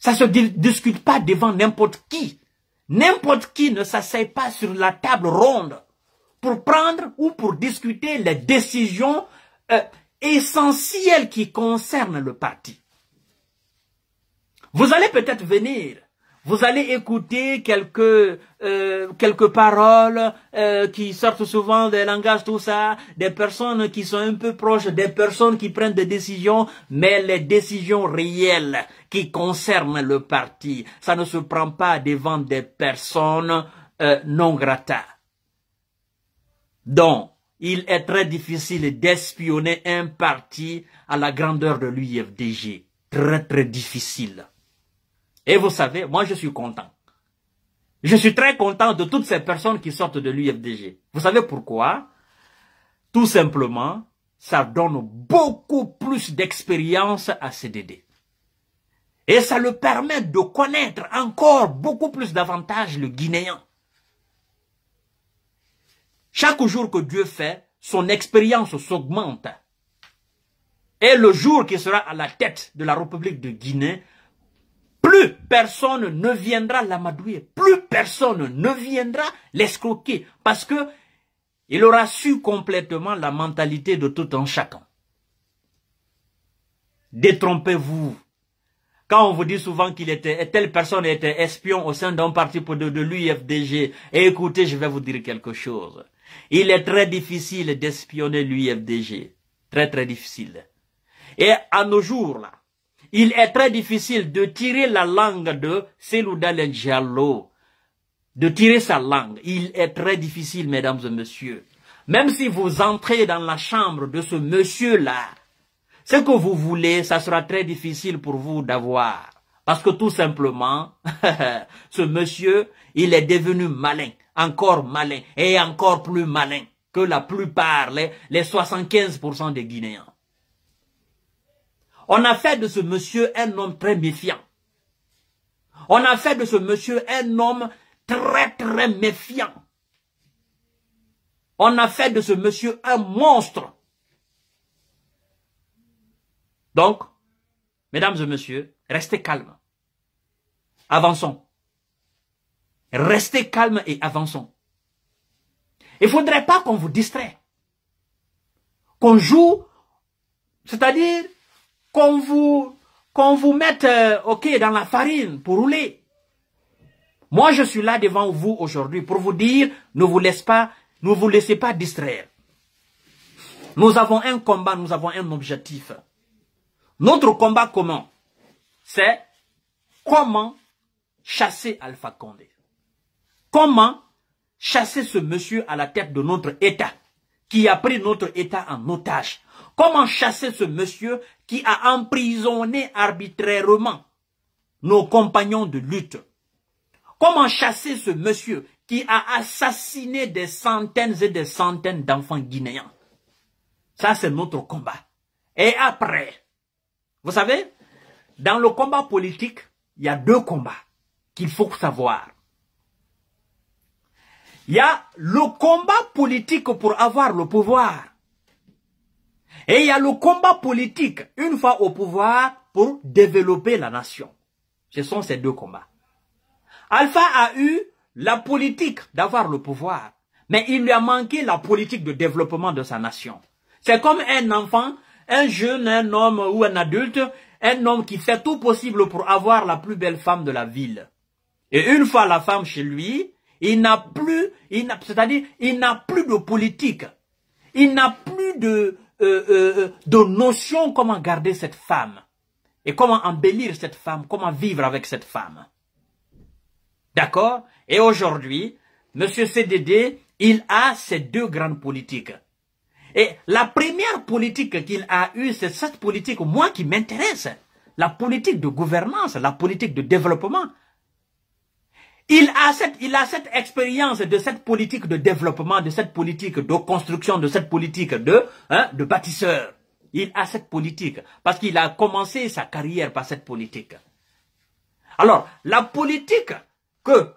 Ça se discute pas devant n'importe qui. N'importe qui ne s'asseye pas sur la table ronde pour prendre ou pour discuter les décisions euh, essentielles qui concernent le parti. Vous allez peut-être venir vous allez écouter quelques euh, quelques paroles euh, qui sortent souvent des langages, tout ça, des personnes qui sont un peu proches, des personnes qui prennent des décisions, mais les décisions réelles qui concernent le parti, ça ne se prend pas devant des personnes euh, non grata. Donc, il est très difficile d'espionner un parti à la grandeur de l'UFDG. Très, très difficile. Et vous savez, moi je suis content. Je suis très content de toutes ces personnes qui sortent de l'UFDG. Vous savez pourquoi Tout simplement, ça donne beaucoup plus d'expérience à CDD. Et ça le permet de connaître encore beaucoup plus davantage le Guinéen. Chaque jour que Dieu fait, son expérience s'augmente. Et le jour qui sera à la tête de la République de Guinée, plus personne ne viendra l'amadouer. Plus personne ne viendra l'escroquer. Parce que il aura su complètement la mentalité de tout un chacun. Détrompez-vous. Quand on vous dit souvent qu'il était, telle personne était espion au sein d'un parti de, de l'UFDG, écoutez, je vais vous dire quelque chose. Il est très difficile d'espionner l'UFDG. Très, très difficile. Et à nos jours, là, il est très difficile de tirer la langue de Selouda Jallo. de tirer sa langue. Il est très difficile, mesdames et messieurs. Même si vous entrez dans la chambre de ce monsieur-là, ce que vous voulez, ça sera très difficile pour vous d'avoir. Parce que tout simplement, *laughs* ce monsieur, il est devenu malin, encore malin, et encore plus malin que la plupart, les, les 75% des Guinéens. On a fait de ce monsieur un homme très méfiant. On a fait de ce monsieur un homme très très méfiant. On a fait de ce monsieur un monstre. Donc, mesdames et messieurs, restez calmes. Avançons. Restez calmes et avançons. Il ne faudrait pas qu'on vous distrait. Qu'on joue, c'est-à-dire qu'on vous, vous mette euh, ok dans la farine pour rouler. Moi, je suis là devant vous aujourd'hui pour vous dire, ne vous laissez pas, ne vous laissez pas distraire. Nous avons un combat, nous avons un objectif. Notre combat comment c'est comment chasser Alpha Condé. Comment chasser ce monsieur à la tête de notre État, qui a pris notre État en otage. Comment chasser ce monsieur qui a emprisonné arbitrairement nos compagnons de lutte. Comment chasser ce monsieur qui a assassiné des centaines et des centaines d'enfants guinéens Ça, c'est notre combat. Et après, vous savez, dans le combat politique, il y a deux combats qu'il faut savoir. Il y a le combat politique pour avoir le pouvoir. Et il y a le combat politique, une fois au pouvoir, pour développer la nation. Ce sont ces deux combats. Alpha a eu la politique d'avoir le pouvoir, mais il lui a manqué la politique de développement de sa nation. C'est comme un enfant, un jeune, un homme ou un adulte, un homme qui fait tout possible pour avoir la plus belle femme de la ville. Et une fois la femme chez lui, il n'a plus, c'est-à-dire, il n'a plus de politique. Il n'a plus de, euh, euh, euh, de notions comment garder cette femme et comment embellir cette femme, comment vivre avec cette femme. D'accord Et aujourd'hui, M. CDD, il a ces deux grandes politiques. Et la première politique qu'il a eue, c'est cette politique, moi, qui m'intéresse. La politique de gouvernance, la politique de développement, il a cette, il a cette expérience de cette politique de développement, de cette politique de construction, de cette politique de, hein, de bâtisseur. Il a cette politique parce qu'il a commencé sa carrière par cette politique. Alors, la politique que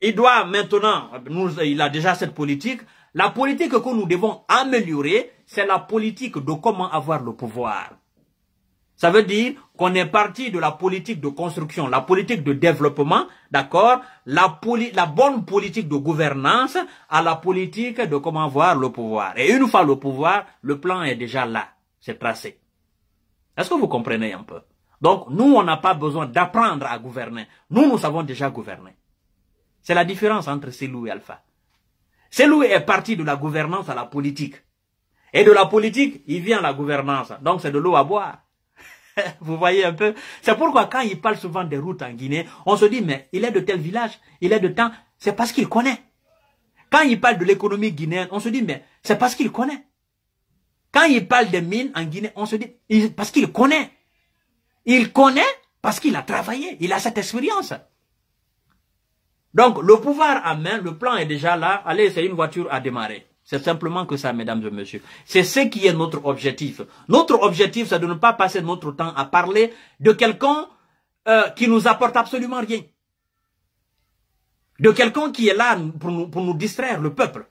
il doit maintenant, nous, il a déjà cette politique, la politique que nous devons améliorer, c'est la politique de comment avoir le pouvoir. Ça veut dire qu'on est parti de la politique de construction, la politique de développement, d'accord, la, la, bonne politique de gouvernance à la politique de comment voir le pouvoir. Et une fois le pouvoir, le plan est déjà là, c'est tracé. Est-ce que vous comprenez un peu Donc nous, on n'a pas besoin d'apprendre à gouverner. Nous, nous savons déjà gouverner. C'est la différence entre Selou et Alpha. Selou est parti de la gouvernance à la politique. Et de la politique, il vient la gouvernance. Donc c'est de l'eau à boire. *laughs* Vous voyez un peu C'est pourquoi quand il parle souvent des routes en Guinée, on se dit, mais il est de tel village, il est de tant, c'est parce qu'il connaît. Quand il parle de l'économie guinéenne, on se dit, mais c'est parce qu'il connaît. Quand il parle des mines en Guinée, on se dit, parce qu'il connaît. Il connaît parce qu'il a travaillé, il a cette expérience. Donc, le pouvoir à main, le plan est déjà là. Allez, c'est une voiture à démarrer. C'est simplement que ça, mesdames et messieurs. C'est ce qui est notre objectif. Notre objectif, c'est de ne pas passer notre temps à parler de quelqu'un euh, qui nous apporte absolument rien. De quelqu'un qui est là pour nous, pour nous distraire, le peuple.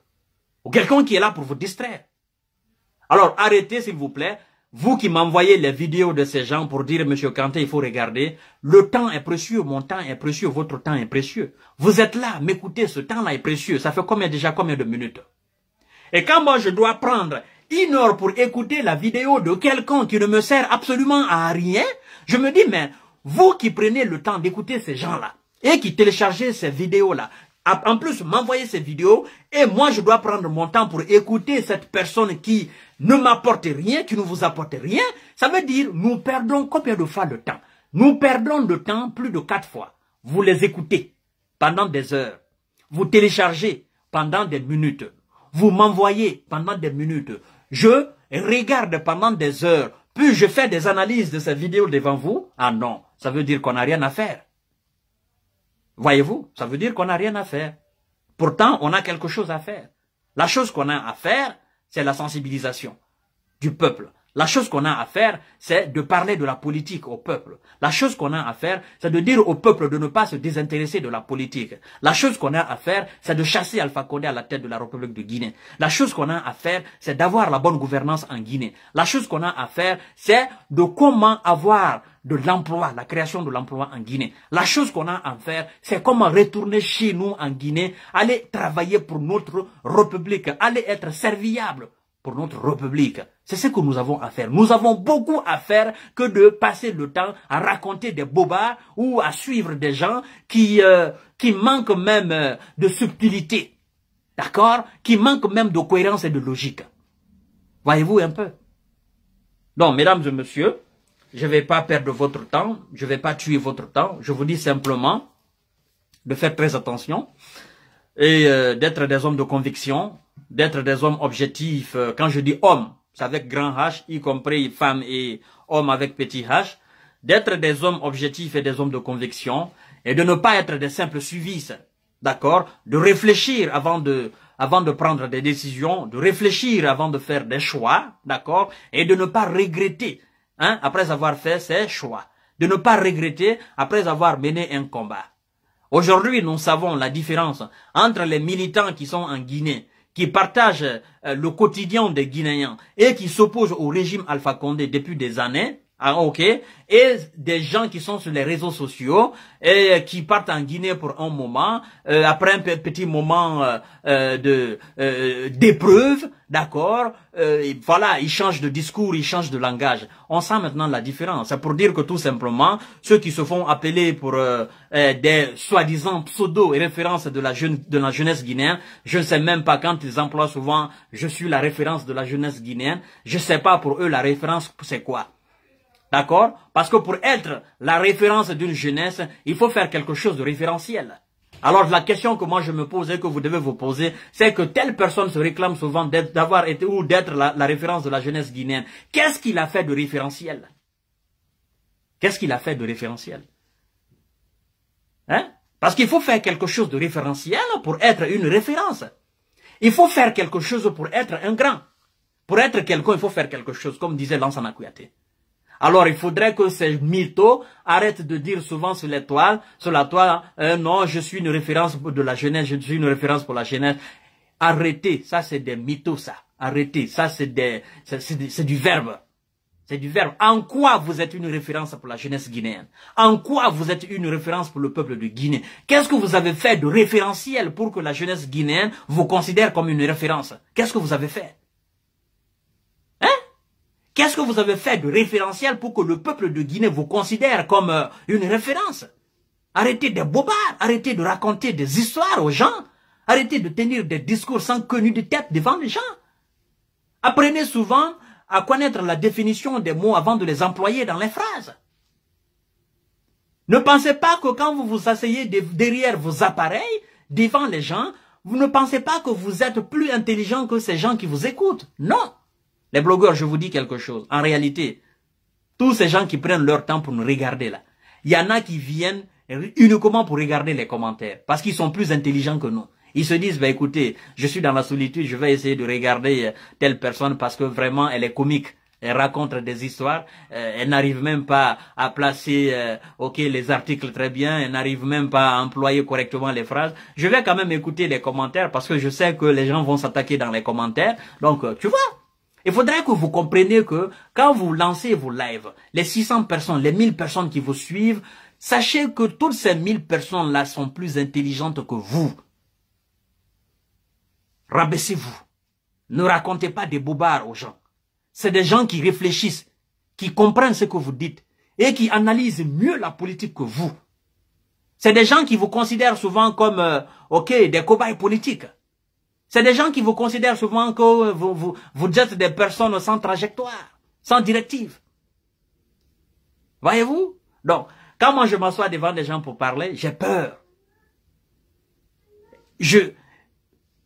Ou quelqu'un qui est là pour vous distraire. Alors arrêtez, s'il vous plaît. Vous qui m'envoyez les vidéos de ces gens pour dire, Monsieur Kanté, il faut regarder, le temps est précieux, mon temps est précieux, votre temps est précieux. Vous êtes là, m'écoutez, ce temps-là est précieux. Ça fait combien déjà, combien de minutes et quand moi je dois prendre une heure pour écouter la vidéo de quelqu'un qui ne me sert absolument à rien, je me dis, mais vous qui prenez le temps d'écouter ces gens-là et qui téléchargez ces vidéos-là, en plus m'envoyer ces vidéos et moi je dois prendre mon temps pour écouter cette personne qui ne m'apporte rien, qui ne vous apporte rien, ça veut dire nous perdons combien de fois le temps Nous perdons le temps plus de quatre fois. Vous les écoutez pendant des heures, vous téléchargez pendant des minutes vous m'envoyez pendant des minutes. Je regarde pendant des heures. Puis je fais des analyses de ces vidéos devant vous. Ah non, ça veut dire qu'on n'a rien à faire. Voyez-vous, ça veut dire qu'on n'a rien à faire. Pourtant, on a quelque chose à faire. La chose qu'on a à faire, c'est la sensibilisation du peuple. La chose qu'on a à faire, c'est de parler de la politique au peuple. La chose qu'on a à faire, c'est de dire au peuple de ne pas se désintéresser de la politique. La chose qu'on a à faire, c'est de chasser Alpha Condé à la tête de la République de Guinée. La chose qu'on a à faire, c'est d'avoir la bonne gouvernance en Guinée. La chose qu'on a à faire, c'est de comment avoir de l'emploi, la création de l'emploi en Guinée. La chose qu'on a à faire, c'est comment retourner chez nous en Guinée, aller travailler pour notre République, aller être serviable pour notre République. C'est ce que nous avons à faire. Nous avons beaucoup à faire que de passer le temps à raconter des bobards ou à suivre des gens qui, euh, qui manquent même euh, de subtilité. D'accord Qui manquent même de cohérence et de logique. Voyez-vous un peu Donc, mesdames et messieurs, je ne vais pas perdre votre temps, je ne vais pas tuer votre temps. Je vous dis simplement de faire très attention et euh, d'être des hommes de conviction, d'être des hommes objectifs. Quand je dis hommes, avec grand H, y compris femmes et hommes avec petit H, d'être des hommes objectifs et des hommes de conviction, et de ne pas être des simples suivis, d'accord De réfléchir avant de, avant de prendre des décisions, de réfléchir avant de faire des choix, d'accord Et de ne pas regretter, hein, après avoir fait ses choix. De ne pas regretter après avoir mené un combat. Aujourd'hui, nous savons la différence entre les militants qui sont en Guinée qui partagent euh, le quotidien des Guinéens et qui s'opposent au régime Alpha Condé depuis des années, ah, ok, et des gens qui sont sur les réseaux sociaux et qui partent en Guinée pour un moment, euh, après un petit moment euh, euh, de d'épreuve, d'accord, voilà, ils changent de discours, ils changent de langage. On sent maintenant la différence. C'est pour dire que tout simplement, ceux qui se font appeler pour des soi-disant pseudo et références de la jeune de la jeunesse guinéenne, je ne sais même pas quand ils emploient souvent, je suis la référence de la jeunesse guinéenne, je ne sais pas pour eux la référence c'est quoi. D'accord Parce que pour être la référence d'une jeunesse, il faut faire quelque chose de référentiel. Alors la question que moi je me pose et que vous devez vous poser, c'est que telle personne se réclame souvent d'avoir été ou d'être la, référence de la jeunesse guinéenne. Qu'est-ce qu'il a fait de référentiel Qu'est-ce qu'il a fait de référentiel hein? Parce qu'il faut faire quelque chose de référentiel pour être une référence. Il faut faire quelque chose pour être un grand. Pour être quelqu'un, il faut faire quelque chose, comme disait Lansana Kouyaté. Alors il faudrait que ces mythos arrêtent de dire souvent sur l'étoile, sur la toile, euh, non, je suis une référence de la jeunesse, je suis une référence pour la jeunesse. Arrêtez, ça c'est des mythos, ça. Arrêtez, ça c'est des, c'est du verbe. C'est du verbe. En quoi vous êtes une référence pour la jeunesse guinéenne En quoi vous êtes une référence pour le peuple de Guinée Qu'est-ce que vous avez fait de référentiel pour que la jeunesse guinéenne vous considère comme une référence Qu'est-ce que vous avez fait Qu'est-ce que vous avez fait de référentiel pour que le peuple de Guinée vous considère comme euh, une référence Arrêtez des bobards, arrêtez de raconter des histoires aux gens, arrêtez de tenir des discours sans connu de tête devant les gens. Apprenez souvent à connaître la définition des mots avant de les employer dans les phrases. Ne pensez pas que quand vous vous asseyez derrière vos appareils, devant les gens, vous ne pensez pas que vous êtes plus intelligent que ces gens qui vous écoutent. Non les blogueurs, je vous dis quelque chose. En réalité, tous ces gens qui prennent leur temps pour nous regarder là, il y en a qui viennent uniquement pour regarder les commentaires, parce qu'ils sont plus intelligents que nous. Ils se disent, bah écoutez, je suis dans la solitude, je vais essayer de regarder euh, telle personne parce que vraiment elle est comique. Elle raconte des histoires, euh, elle n'arrive même pas à placer euh, ok les articles très bien, elle n'arrive même pas à employer correctement les phrases. Je vais quand même écouter les commentaires parce que je sais que les gens vont s'attaquer dans les commentaires. Donc, tu vois, il faudrait que vous compreniez que quand vous lancez vos lives, les 600 personnes, les 1000 personnes qui vous suivent, sachez que toutes ces 1000 personnes-là sont plus intelligentes que vous. Rabaissez-vous. Ne racontez pas des bobards aux gens. C'est des gens qui réfléchissent, qui comprennent ce que vous dites et qui analysent mieux la politique que vous. C'est des gens qui vous considèrent souvent comme, euh, ok, des cobayes politiques. C'est des gens qui vous considèrent souvent que vous, vous, êtes des personnes sans trajectoire, sans directive. Voyez-vous Donc, quand moi je m'assois devant des gens pour parler, j'ai peur. Je,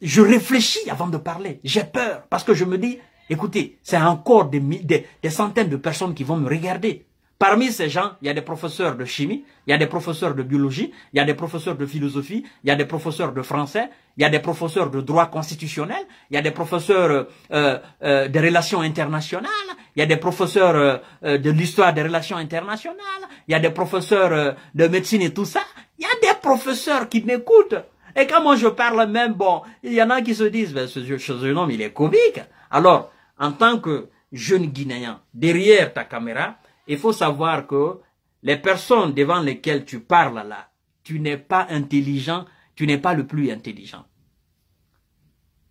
je réfléchis avant de parler. J'ai peur parce que je me dis, écoutez, c'est encore des, des centaines de personnes qui vont me regarder. Parmi ces gens, il y a des professeurs de chimie, il y a des professeurs de biologie, il y a des professeurs de philosophie, il y a des professeurs de français, il y a des professeurs de droit constitutionnel, il y a des professeurs euh, euh de relations internationales, il y a des professeurs euh, euh, de l'histoire des relations internationales, il y a des professeurs de médecine et tout ça. Il y a des professeurs qui m'écoutent. Et quand moi je parle même, bon, il y en a qui se disent, ben, ce, jeune homme, il est comique. Alors, en tant que jeune Guinéen, derrière ta caméra, il faut savoir que les personnes devant lesquelles tu parles là, tu n'es pas intelligent, tu n'es pas le plus intelligent.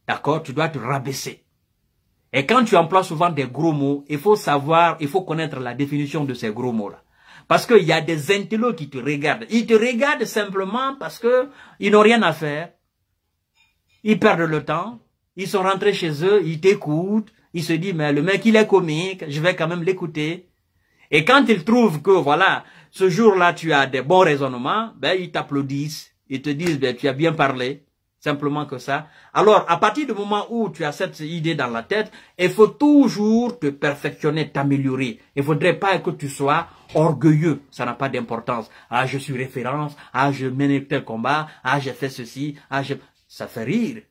D'accord Tu dois te rabaisser. Et quand tu emploies souvent des gros mots, il faut savoir, il faut connaître la définition de ces gros mots-là. Parce qu'il y a des intellos qui te regardent. Ils te regardent simplement parce que ils n'ont rien à faire. Ils perdent le temps. Ils sont rentrés chez eux, ils t'écoutent. Ils se disent, mais le mec, il est comique, je vais quand même l'écouter. Et quand ils trouvent que, voilà, ce jour-là, tu as des bons raisonnements, ben, ils t'applaudissent, ils te disent, ben, tu as bien parlé, simplement que ça. Alors, à partir du moment où tu as cette idée dans la tête, il faut toujours te perfectionner, t'améliorer. Il faudrait pas que tu sois orgueilleux, ça n'a pas d'importance. Ah, je suis référence, ah, je mène tel combat, ah, j'ai fait ceci, ah, je... Ça fait rire.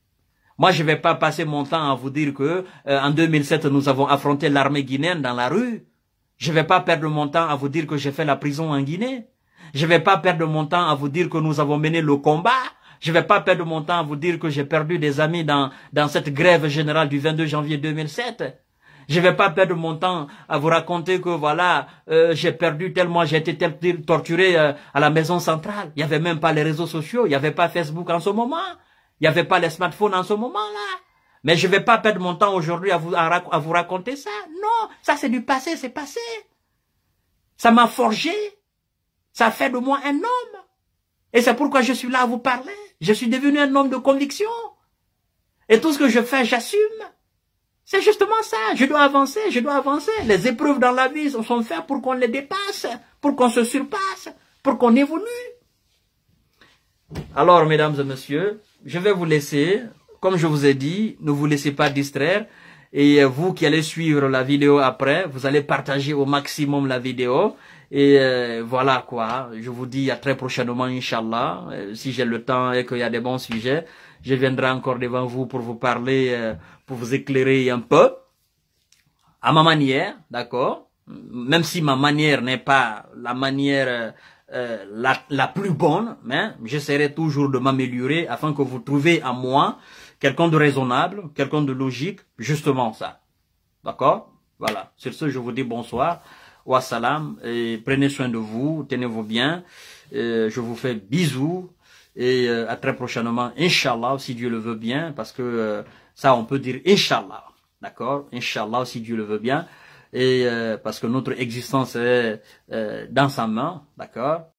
Moi, je vais pas passer mon temps à vous dire que euh, en 2007, nous avons affronté l'armée guinéenne dans la rue. Je ne vais pas perdre mon temps à vous dire que j'ai fait la prison en Guinée. Je ne vais pas perdre mon temps à vous dire que nous avons mené le combat. Je ne vais pas perdre mon temps à vous dire que j'ai perdu des amis dans, dans cette grève générale du 22 janvier 2007. Je ne vais pas perdre mon temps à vous raconter que voilà, euh, j'ai perdu tellement, j'ai été torturé euh, à la maison centrale. Il n'y avait même pas les réseaux sociaux, il n'y avait pas Facebook en ce moment. Il n'y avait pas les smartphones en ce moment-là. Mais je ne vais pas perdre mon temps aujourd'hui à vous, à, vous raconter ça. Non, ça c'est du passé, c'est passé. Ça m'a forgé. Ça fait de moi un homme. Et c'est pourquoi je suis là à vous parler. Je suis devenu un homme de conviction. Et tout ce que je fais, j'assume. C'est justement ça. Je dois avancer, je dois avancer. Les épreuves dans la vie sont faites pour qu'on les dépasse, pour qu'on se surpasse, pour qu'on évolue. Alors, mesdames et messieurs, je vais vous laisser comme je vous ai dit, ne vous laissez pas distraire. Et vous qui allez suivre la vidéo après, vous allez partager au maximum la vidéo. Et euh, voilà quoi, je vous dis à très prochainement, Inch'Allah. Euh, si j'ai le temps et qu'il y a des bons sujets, je viendrai encore devant vous pour vous parler, euh, pour vous éclairer un peu. À ma manière, d'accord Même si ma manière n'est pas la manière la, la plus bonne, mais j'essaierai toujours de m'améliorer afin que vous trouviez à moi quelqu'un de raisonnable, quelqu'un de logique, justement ça. D'accord Voilà. Sur ce, je vous dis bonsoir. Wassalam. Et prenez soin de vous. Tenez-vous bien. je vous fais bisous. Et euh, à très prochainement, Inch'Allah, si Dieu le veut bien. Parce que euh, ça, on peut dire Inch'Allah. D'accord Inch'Allah, si Dieu le veut bien. Et euh, parce que notre existence est dans sa main. D'accord